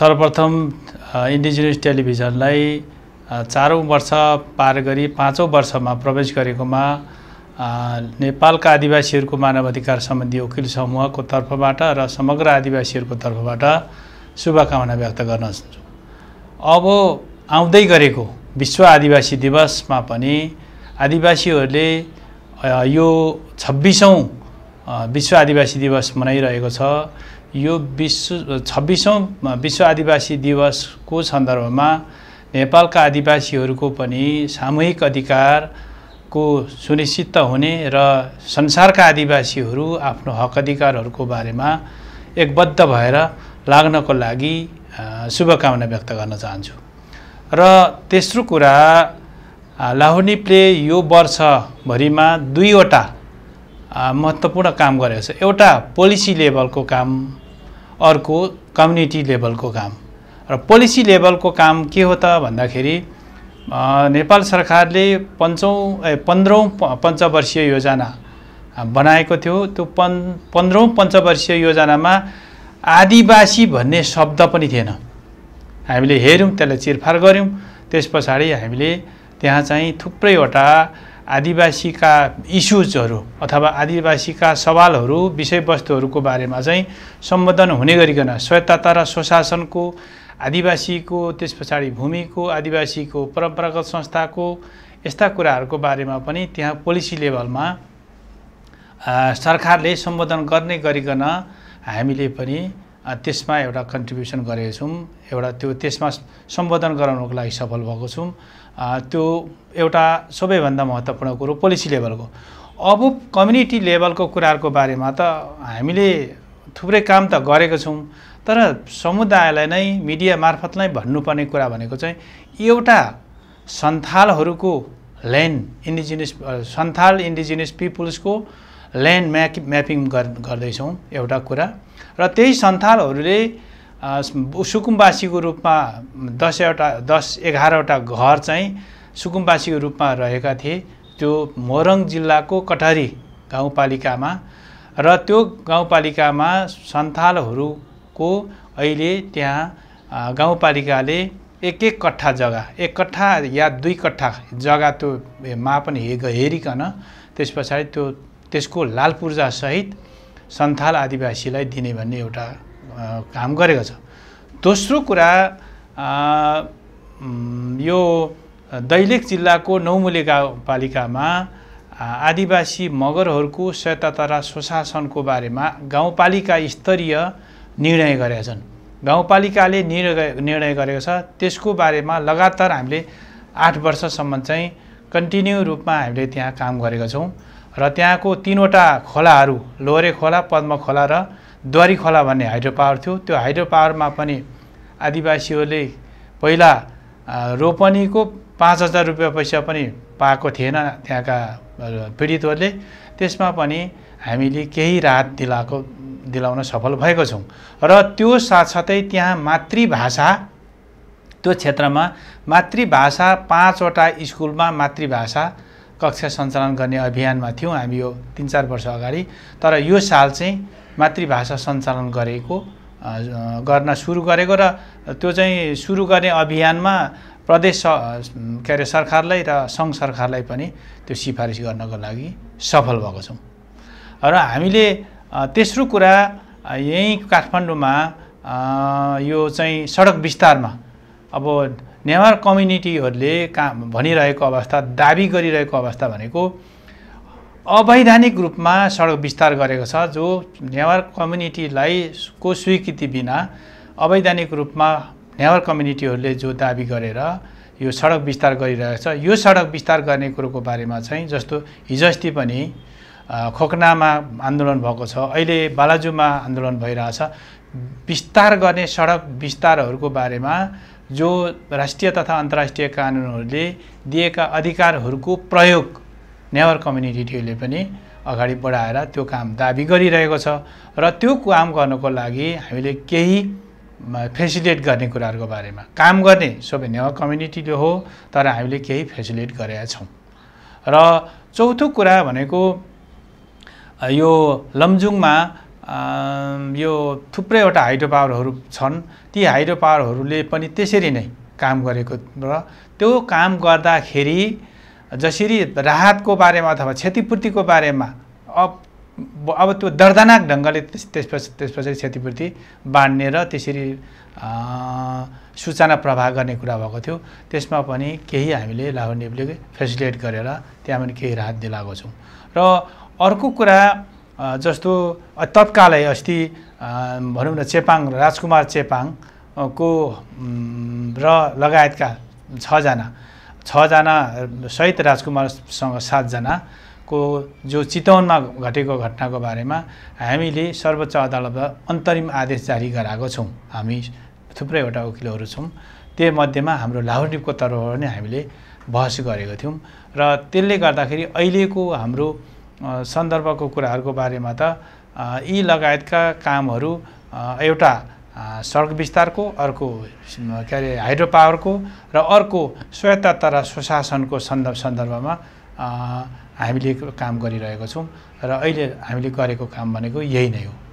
सर्वप्रथम इन्डिजिनियस टेलिभिजनलाई चारौँ वर्ष पार गरी पाँचौँ वर्षमा प्रवेश गरेकोमा नेपालका आदिवासीहरूको अधिकार सम्बन्धी वकिल समूहको तर्फबाट र समग्र आदिवासीहरूको तर्फबाट शुभकामना व्यक्त गर्न चाहन्छु अब आउँदै गरेको विश्व आदिवासी दिवसमा पनि आदिवासीहरूले यो छब्बिसौँ विश्व आदिवासी दिवस मनाइरहेको छ यो विश्व छब्बिसौँ विश्व आदिवासी दिवसको सन्दर्भमा नेपालका आदिवासीहरूको पनि सामूहिक अधिकारको सुनिश्चित हुने र संसारका आदिवासीहरू आफ्नो हक अधिकारहरूको बारेमा एकबद्ध भएर लाग्नको लागि शुभकामना व्यक्त गर्न चाहन्छु र तेस्रो कुरा लाहुनिपले यो वर्षभरिमा दुईवटा महत्त्वपूर्ण काम गरेको छ एउटा पोलिसी लेभलको काम अर्को कम्युनिटी लेभलको काम र पोलिसी लेभलको काम के हो त भन्दाखेरि नेपाल सरकारले पन्चौँ ए पन्ध्रौँ पञ्चवर्षीय योजना बनाएको थियो त्यो पन् पन्ध्रौँ पञ्चवर्षीय योजनामा आदिवासी भन्ने शब्द पनि थिएन हामीले हेऱ्यौँ त्यसलाई चिरफार गऱ्यौँ त्यस पछाडि हामीले त्यहाँ चाहिँ थुप्रैवटा आदिवासीका इस्युजहरू अथवा आदिवासीका सवालहरू विषयवस्तुहरूको बारेमा चाहिँ सम्बोधन हुने गरिकन स्वतन्त्रता र स्वशासनको आदिवासीको त्यस पछाडि भूमिको आदिवासीको परम्परागत संस्थाको यस्ता कुराहरूको बारेमा पनि त्यहाँ पोलिसी लेभलमा सरकारले सम्बोधन गर्ने गरिकन हामीले पनि त्यसमा एउटा कन्ट्रिब्युसन गरेका छौँ एउटा त्यो त्यसमा सम्बोधन गराउनको लागि सफल भएको छौँ त्यो एउटा सबैभन्दा महत्त्वपूर्ण कुरो पोलिसी लेभलको अब कम्युनिटी लेभलको कुराहरूको बारेमा त हामीले थुप्रै काम त गरेको छौँ तर समुदायलाई नै मिडिया मार्फत नै भन्नुपर्ने कुरा भनेको चाहिँ एउटा सन्थालहरूको ल्यान्ड इन्डिजिनियस सन्थाल इन्डिजिनियस पिपुल्सको ल्यान्ड म्याप म्यापिङ गर्दैछौँ एउटा कुरा र त्यही सन्थालहरूले सुकुम्बासीको रूपमा दसवटा दस एघारवटा घर चाहिँ सुकुम्बासीको रूपमा रहेका थिए त्यो मोरङ जिल्लाको कटहरी गाउँपालिकामा र त्यो गाउँपालिकामा सन्थालहरूको अहिले त्यहाँ गाउँपालिकाले एक एक कट्ठा जग्गा एक कट्ठा या दुई कट्ठा जग्गा त्यो मापन हे हेरिकन त्यस पछाडि त्यो त्यसको लालपूर्जासहित सन्थाल आदिवासीलाई दिने भन्ने एउटा काम गरेको छ दोस्रो कुरा यो दैलेख जिल्लाको नौमुले गाउँपालिकामा आदिवासी मगरहरूको तथा स्वशासनको बारेमा गाउँपालिका स्तरीय निर्णय गरेका छन् गाउँपालिकाले निर्णय निर्णय गरेको छ त्यसको बारेमा लगातार हामीले आठ वर्षसम्म चाहिँ कन्टिन्यू रूपमा हामीले त्यहाँ काम गरेका छौँ र त्यहाँको तिनवटा खोलाहरू लोहरे खोला पद्म खोला र द्वारी खोला भन्ने हाइड्रो पावर थियो त्यो हाइड्रो पावरमा पनि आदिवासीहरूले पहिला रोपनीको पाँच हजार रुपियाँ पैसा पनि पाएको थिएन त्यहाँका पीडितहरूले त्यसमा पनि हामीले केही राहत दिलाएको दिलाउन सफल भएको छौँ र त्यो साथसाथै त्यहाँ मातृभाषा त्यो क्षेत्रमा मातृभाषा पाँचवटा स्कुलमा मातृभाषा कक्षा सञ्चालन गर्ने अभियानमा थियौँ हामी यो तिन चार वर्ष अगाडि तर यो साल चाहिँ मातृभाषा सञ्चालन गरेको गर्न सुरु गरेको र त्यो चाहिँ सुरु गर्ने अभियानमा प्रदेश के अरे सरकारलाई र सङ्घ सरकारलाई पनि त्यो सिफारिस गर्नको लागि सफल भएको छौँ र हामीले तेस्रो कुरा यहीँ काठमाडौँमा यो चाहिँ सडक विस्तारमा अब नेवार कम्युनिटीहरूले का भनिरहेको अवस्था दाबी गरिरहेको अवस्था भनेको अवैधानिक रूपमा सडक विस्तार गरेको छ जो नेवार कम्युनिटीलाई को स्वीकृति बिना अवैधानिक रूपमा नेवार कम्युनिटीहरूले जो दाबी गरेर यो सडक विस्तार गरिरहेको छ यो सडक विस्तार गर्ने कुरोको बारेमा चाहिँ जस्तो हिजो अस्ति पनि खोकनामा आन्दोलन भएको छ अहिले बालाजुमा आन्दोलन भइरहेछ विस्तार गर्ने सडक विस्तारहरूको बारेमा जो राष्ट्रिय तथा अन्तर्राष्ट्रिय कानुनहरूले दिएका अधिकारहरूको प्रयोग नेवार कम्युनिटीले पनि अगाडि बढाएर त्यो काम दाबी गरिरहेको छ र त्यो काम गर्नको लागि हामीले केही फेसिलिटेट गर्ने कुराहरूको बारेमा काम गर्ने सबै नेवार कम्युनिटीले हो तर हामीले केही फेसिलिटेट गरेका छौँ र चौथो कुरा भनेको यो लमजुङमा यो थुप्रैवटा हाइड्रो पावरहरू छन् ती हाइड्रो पावरहरूले पनि त्यसरी नै काम गरेको र त्यो काम गर्दाखेरि जसरी राहतको बारेमा अथवा क्षतिपूर्तिको बारेमा अब अब त्यो दर्दनाक ढङ्गले त्यस त्यसपछि क्षतिपूर्ति बाँड्ने र त्यसरी सूचना प्रवाह गर्ने कुरा भएको थियो त्यसमा पनि केही हामीले लाभान्वितले फेसिलिटेट गरेर त्यहाँ पनि केही राहत दिलाएको छौँ र अर्को कुरा जस्तो तत्कालै अस्ति भनौँ न चेपाङ राजकुमार चेपाङ को र लगायतका छजना छजना सहित राजकुमारसँग सातजनाको जो चितवनमा घटेको घटनाको बारेमा हामीले सर्वोच्च अदालतमा अन्तरिम आदेश जारी गराएको छौँ हामी थुप्रैवटा वकिलहरू छौँ त्यही मध्येमा हाम्रो लाहुडिपको तर्फबाट नै हामीले बहस गरेको थियौँ र त्यसले गर्दाखेरि अहिलेको हाम्रो सन्दर्भको कुराहरूको बारेमा त यी लगायतका कामहरू एउटा सडक विस्तारको अर्को के अरे हाइड्रो पावरको र अर्को स्वायत्ता तथा सुशासनको सन्दर्भ सन्दर्भमा हामीले काम गरिरहेको छौँ र अहिले हामीले गरेको काम भनेको यही नै हो